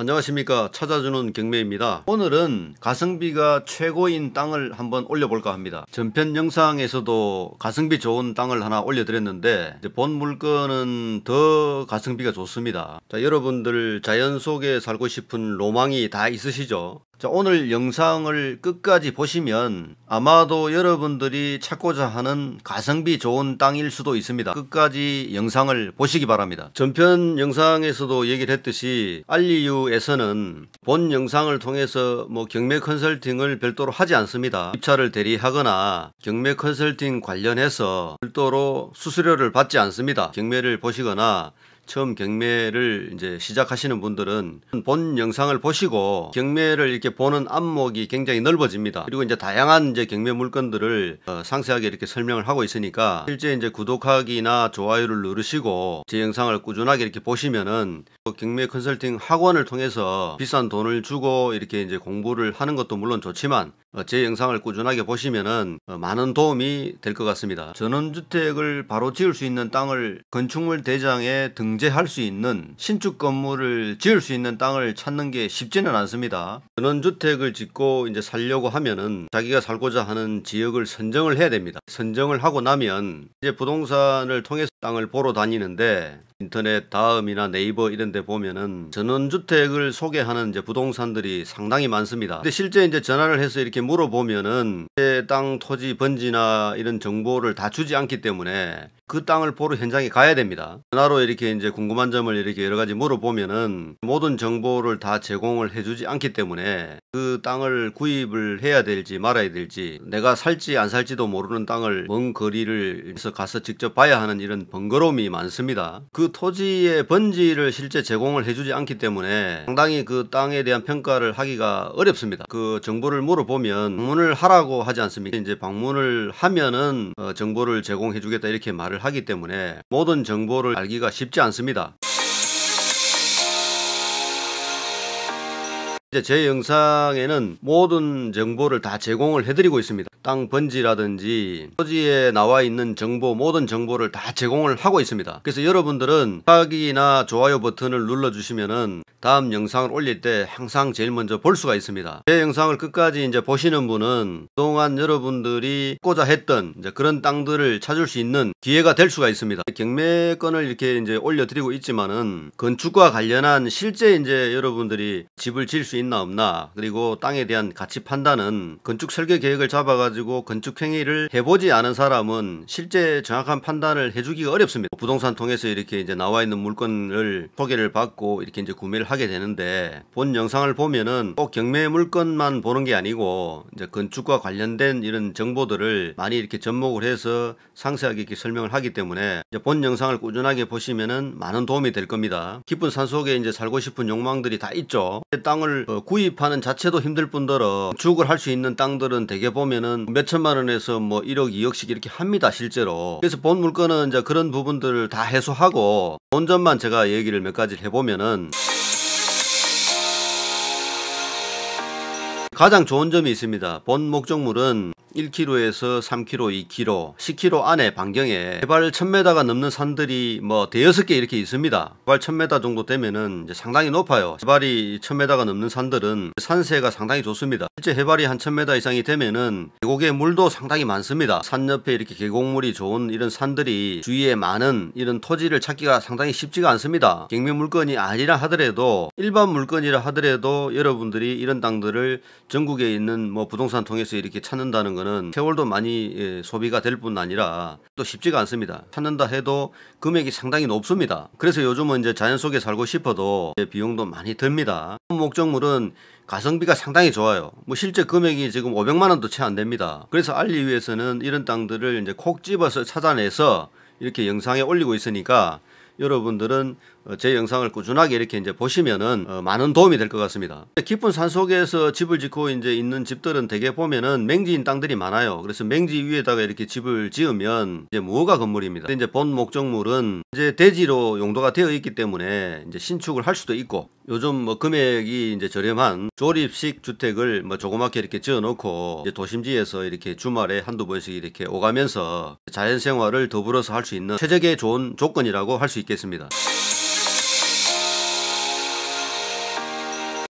안녕하십니까 찾아주는 경매입니다 오늘은 가성비가 최고인 땅을 한번 올려볼까 합니다 전편 영상에서도 가성비 좋은 땅을 하나 올려드렸는데 본 물건은 더 가성비가 좋습니다 자 여러분들 자연 속에 살고 싶은 로망이 다 있으시죠 자, 오늘 영상을 끝까지 보시면 아마도 여러분들이 찾고자 하는 가성비 좋은 땅일 수도 있습니다. 끝까지 영상을 보시기 바랍니다. 전편 영상에서도 얘기를 했듯이 알리유에서는 본 영상을 통해서 뭐 경매 컨설팅을 별도로 하지 않습니다. 입찰을 대리하거나 경매 컨설팅 관련해서 별도로 수수료를 받지 않습니다. 경매를 보시거나 처음 경매를 이제 시작하시는 분들은 본 영상을 보시고 경매를 이렇게 보는 안목이 굉장히 넓어집니다. 그리고 이제 다양한 이제 경매 물건들을 어, 상세하게 이렇게 설명을 하고 있으니까 실제 이제 구독하기나 좋아요를 누르시고 제 영상을 꾸준하게 이렇게 보시면은 경매 컨설팅 학원을 통해서 비싼 돈을 주고 이렇게 이제 공부를 하는 것도 물론 좋지만 어, 제 영상을 꾸준하게 보시면은 어, 많은 도움이 될 것 같습니다. 전원주택을 바로 지을 수 있는 땅을 건축물 대장에 등재할 수 있는 신축 건물을 지을 수 있는 땅을 찾는 게 쉽지는 않습니다. 전원주택을 짓고 이제 살려고 하면은 자기가 살고자 하는 지역을 선정을 해야 됩니다. 선정을 하고 나면 이제 부동산을 통해서 땅을 보러 다니는데 인터넷 다음이나 네이버 이런 데 보면은 전원주택을 소개하는 이제 부동산들이 상당히 많습니다. 근데 실제 이제 전화를 해서 이렇게 물어보면은 땅 토지 번지나 이런 정보를 다 주지 않기 때문에 그 땅을 보러 현장에 가야 됩니다. 전화로 이렇게 이제 궁금한 점을 이렇게 여러 가지 물어보면은 모든 정보를 다 제공을 해주지 않기 때문에 그 땅을 구입을 해야 될지 말아야 될지 내가 살지 안 살지도 모르는 땅을 먼 거리를 가서 직접 봐야 하는 이런 번거로움이 많습니다. 그 토지의 번지를 실제 제공을 해주지 않기 때문에 상당히 그 땅에 대한 평가를 하기가 어렵습니다. 그 정보를 물어보면 방문을 하라고 하지 않습니까? 이제 방문을 하면은 어 정보를 제공해주겠다 이렇게 말을 하기 때문에 모든 정보를 알기가 쉽지 않습니다. 이제 제 영상에는 모든 정보를 다 제공을 해드리고 있습니다. 땅 번지라든지 토지에 나와 있는 정보 모든 정보를 다 제공을 하고 있습니다. 그래서 여러분들은 구기나 좋아요 버튼을 눌러주시면은 다음 영상을 올릴 때 항상 제일 먼저 볼 수가 있습니다. 제 영상을 끝까지 이제 보시는 분은 그동안 여러분들이 꼬자 했던 그런 땅들을 찾을 수 있는 기회가 될 수가 있습니다. 경매권을 이렇게 이제 올려드리고 있지만은 건축과 관련한 실제 이제 여러분들이 집을 질 수 있는 있나 없나 그리고 땅에 대한 가치 판단은 건축 설계 계획을 잡아가지고 건축 행위를 해보지 않은 사람은 실제 정확한 판단을 해주기가 어렵습니다. 부동산 통해서 이렇게 이제 나와 있는 물건을 소개를 받고 이렇게 이제 구매를 하게 되는데 본 영상을 보면은 꼭 경매 물건만 보는 게 아니고 이제 건축과 관련된 이런 정보들을 많이 이렇게 접목을 해서 상세하게 이렇게 설명을 하기 때문에 본 영상을 꾸준하게 보시면은 많은 도움이 될 겁니다. 깊은 산속에 이제 살고 싶은 욕망들이 다 있죠. 땅을 어, 구입하는 자체도 힘들 뿐더러 주을 할 수 있는 땅들은 대개 보면은 몇 천만 원에서 뭐 1억 2억씩 이렇게 합니다 실제로 그래서 본 물건은 이제 그런 부분들을 다 해소하고 본점만 제가 얘기를 몇가지 해보면은 가장 좋은 점이 있습니다 본 목적물은 1km에서 3km, 2km, 10km 안에 반경에 해발 1000m가 넘는 산들이 뭐 대여섯 개 이렇게 있습니다. 해발 1000m 정도 되면은 상당히 높아요. 해발이 1000m가 넘는 산들은 산세가 상당히 좋습니다. 실제 해발이 한 1000m 이상이 되면은 계곡에 물도 상당히 많습니다. 산 옆에 이렇게 계곡물이 좋은 이런 산들이 주위에 많은 이런 토지를 찾기가 상당히 쉽지가 않습니다. 경매 물건이 아니라 하더라도 일반 물건이라 하더라도 여러분들이 이런 땅들을 전국에 있는 뭐 부동산 통해서 이렇게 찾는다는 것 거는 세월도 많이 예, 소비가 될 뿐 아니라 또 쉽지가 않습니다. 찾는다 해도 금액이 상당히 높습니다. 그래서 요즘은 이제 자연 속에 살고 싶어도 비용도 많이 듭니다. 목적물은 가성비가 상당히 좋아요. 뭐 실제 금액이 지금 500만 원도 채 안 됩니다. 그래서 알리 위해서는 이런 땅들을 이제 콕 집어서 찾아내서 이렇게 영상에 올리고 있으니까 여러분들은 어, 제 영상을 꾸준하게 이렇게 이제 보시면은 어 많은 도움이 될 것 같습니다. 깊은 산 속에서 집을 짓고 이제 있는 집들은 대개 보면은 맹지인 땅들이 많아요. 그래서 맹지 위에다가 이렇게 집을 지으면 이제 무허가 건물입니다. 이제 본 목적물은 이제 대지로 용도가 되어 있기 때문에 이제 신축을 할 수도 있고 요즘 뭐 금액이 이제 저렴한 조립식 주택을 뭐 조그맣게 이렇게 지어 놓고 도심지에서 이렇게 주말에 한두 번씩 이렇게 오가면서 자연 생활을 더불어서 할 수 있는 최적의 좋은 조건이라고 할 수 있겠습니다.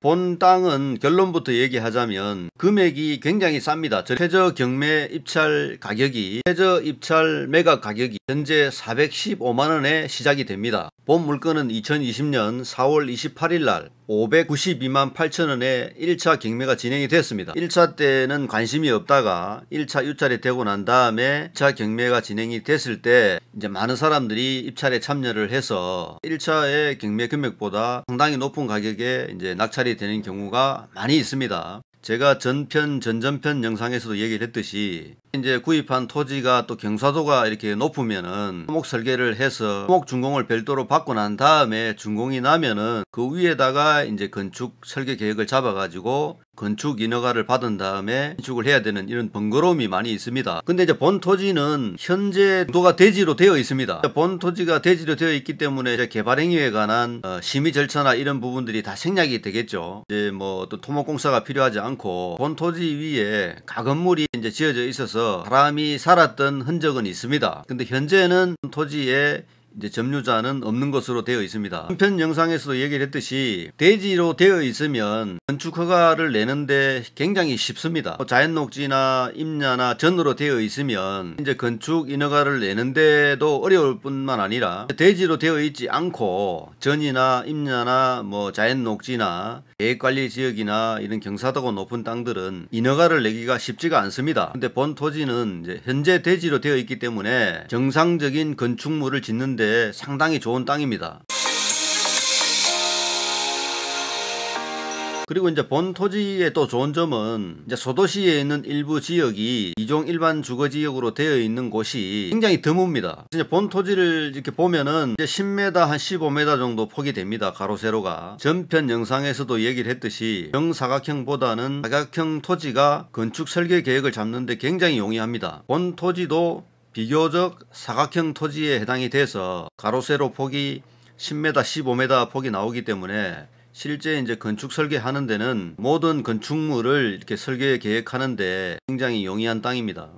본 땅은 결론부터 얘기하자면 금액이 굉장히 쌉니다. 최저 경매 입찰 가격이 최저 입찰 매각 가격이 현재 415만원에 시작이 됩니다. 본 물건은 2020년 4월 28일 날 592만 8천원에 1차 경매가 진행이 됐습니다. 1차 때는 관심이 없다가 1차 유찰이 되고 난 다음에 2차 경매가 진행이 됐을 때 이제 많은 사람들이 입찰에 참여를 해서 1차의 경매 금액보다 상당히 높은 가격에 이제 낙찰이 전달이 되는 경우가 많이 있습니다. 제가 전편 전전편 영상에서도 얘기를 했듯이 이제 구입한 토지가 또 경사도가 이렇게 높으면은 목 설계를 해서 목 준공을 별도로 받고 난 다음에 준공이 나면은 그 위에다가 이제 건축 설계 계획을 잡아 가지고 건축 인허가를 받은 다음에 건축을 해야 되는 이런 번거로움이 많이 있습니다. 근데 이제 본 토지는 현재 도가 대지로 되어 있습니다. 본 토지가 대지로 되어 있기 때문에 개발 행위에 관한 어, 심의 절차나 이런 부분들이 다 생략이 되겠죠. 이제 뭐 또 토목공사가 필요하지 않고 본 토지 위에 가건물이 이제 지어져 있어서 사람이 살았던 흔적은 있습니다. 근데 현재는 토지에 이제 점유자는 없는 것으로 되어 있습니다. 한편 영상에서도 얘기를 했듯이 대지로 되어 있으면 건축 허가를 내는데 굉장히 쉽습니다. 뭐 자연 녹지나 임야나 전으로 되어 있으면 이제 건축 인허가를 내는데도 어려울 뿐만 아니라 대지로 되어 있지 않고 전이나 임야나 뭐 자연 녹지나 계획관리 지역이나 이런 경사도가 높은 땅들은 인허가를 내기가 쉽지가 않습니다. 근데 본 토지는 현재 대지로 되어 있기 때문에 정상적인 건축물을 짓는데 있는데 네, 상당히 좋은 땅입니다. 그리고 이제 본 토지의 또 좋은 점은 이제 소도시에 있는 일부 지역이 이종 일반 주거 지역으로 되어 있는 곳이 굉장히 드뭅니다. 이제 본 토지를 이렇게 보면은 이제 10m 한 15m 정도 폭이 됩니다. 가로 세로가 전편 영상에서도 얘기를 했듯이 정사각형보다는 사각형 토지가 건축 설계 계획을 잡는데 굉장히 용이합니다. 본 토지도 비교적 사각형 토지에 해당이 돼서 가로세로 폭이 10m, 15m 폭이 나오기 때문에 실제 이제 건축 설계하는 데는 모든 건축물을 이렇게 설계 계획하는데 굉장히 용이한 땅입니다.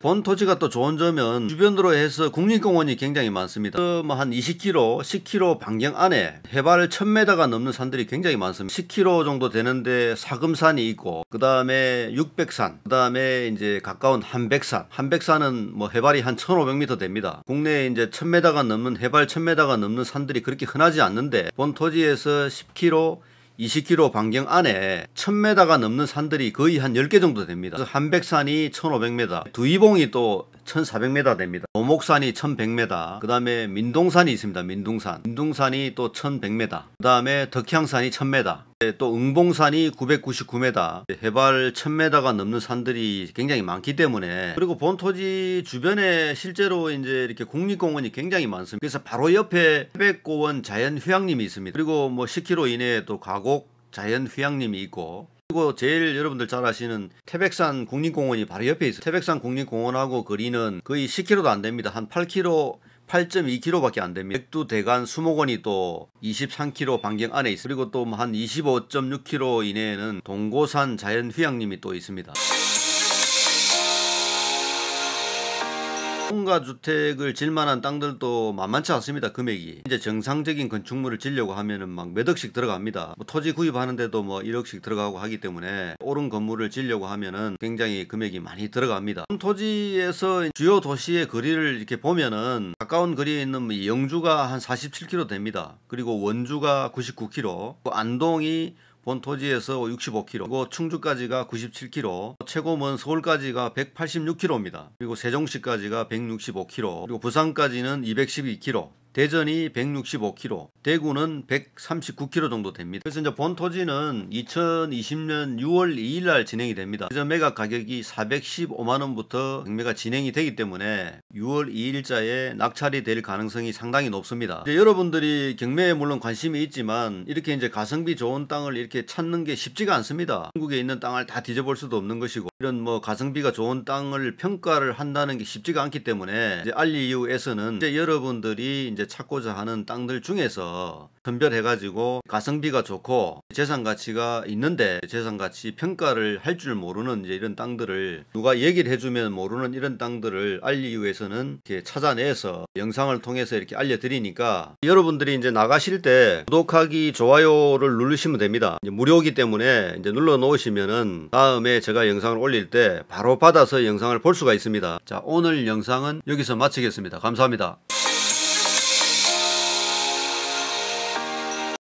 본 토지가 또 좋은 점은 주변으로 해서 국립공원이 굉장히 많습니다. 뭐 한 20km, 10km 반경 안에 해발 1000m가 넘는 산들이 굉장히 많습니다. 10km 정도 되는데 사금산이 있고 그 다음에 600산, 그 다음에 이제 가까운 한백산, 한백산은 뭐 해발이 한 1500m 됩니다. 국내에 이제 1000m가 넘는 해발 1000m가 넘는 산들이 그렇게 흔하지 않는데 본 토지에서 10km, 20km 반경 안에 1000m가 넘는 산들이 거의 한 10개 정도 됩니다. 한백산이 1500m, 두이봉이 또 1400m 됩니다. 오목산이 1100m, 그 다음에 민동산이 있습니다. 민둥산. 민둥산이 또 1100m, 그 다음에 덕향산이 1000m, 또 응봉산이 999m, 해발 1000m가 넘는 산들이 굉장히 많기 때문에 그리고 본토지 주변에 실제로 이제 이렇게 국립공원이 굉장히 많습니다. 그래서 바로 옆에 태백고원 자연휴양림이 있습니다. 그리고 뭐 10km 이내에 또가곡 자연휴양림이 있고 그리고 제일 여러분들 잘 아시는 태백산 국립공원이 바로 옆에 있어요. 태백산 국립공원하고 거리는 거의 10km도 안 됩니다. 한 8km 8.2km밖에 안 됩니다. 백두 대간 수목원이 또 23km 반경 안에 있어요. 그리고 또 한 25.6km 이내에는 동고산 자연휴양림이 또 있습니다. 분가 주택을 질만한 땅들도 만만치 않습니다. 금액이 이제 정상적인 건축물을 짓려고 하면은 막 몇 억씩 들어갑니다. 뭐 토지 구입하는데도 뭐 1억씩 들어가고 하기 때문에 옳은 건물을 짓려고 하면은 굉장히 금액이 많이 들어갑니다. 토지에서 주요 도시의 거리를 이렇게 보면은 가까운 거리에 있는 뭐 영주가 한 47km 됩니다. 그리고 원주가 99km, 안동이 본토지에서 65km, 충주까지가 97km, 최고먼 서울까지가 186km입니다. 그리고 세종시까지가 165km, 그리고 부산까지는 212km, 대전이 165km, 대구는 139km 정도 됩니다. 그래서 이제 본 토지는 2020년 6월 2일 날 진행이 됩니다. 대전 매각 가격이 415만 원부터 경매가 진행이 되기 때문에 6월 2일자에 낙찰이 될 가능성이 상당히 높습니다. 여러분들이 경매에 물론 관심이 있지만 이렇게 이제 가성비 좋은 땅을 이렇게 찾는 게 쉽지가 않습니다. 한국에 있는 땅을 다 뒤져볼 수도 없는 것이고 이런 뭐 가성비가 좋은 땅을 평가를 한다는 게 쉽지가 않기 때문에 이제 알리유에서는 이제 여러분들이 이제 찾고자 하는 땅들 중에서 선별해가지고 가성비가 좋고 재산 가치가 있는데 재산 가치 평가를 할 줄 모르는 이제 이런 땅들을 누가 얘기를 해주면 모르는 이런 땅들을 알리기 위해서는 이렇게 찾아내서 영상을 통해서 이렇게 알려드리니까 여러분들이 이제 나가실 때 구독하기 좋아요를 누르시면 됩니다. 무료이기 때문에 이제 눌러 놓으시면은 다음에 제가 영상을 올릴 때 바로 받아서 영상을 볼 수가 있습니다. 자 오늘 영상은 여기서 마치겠습니다. 감사합니다.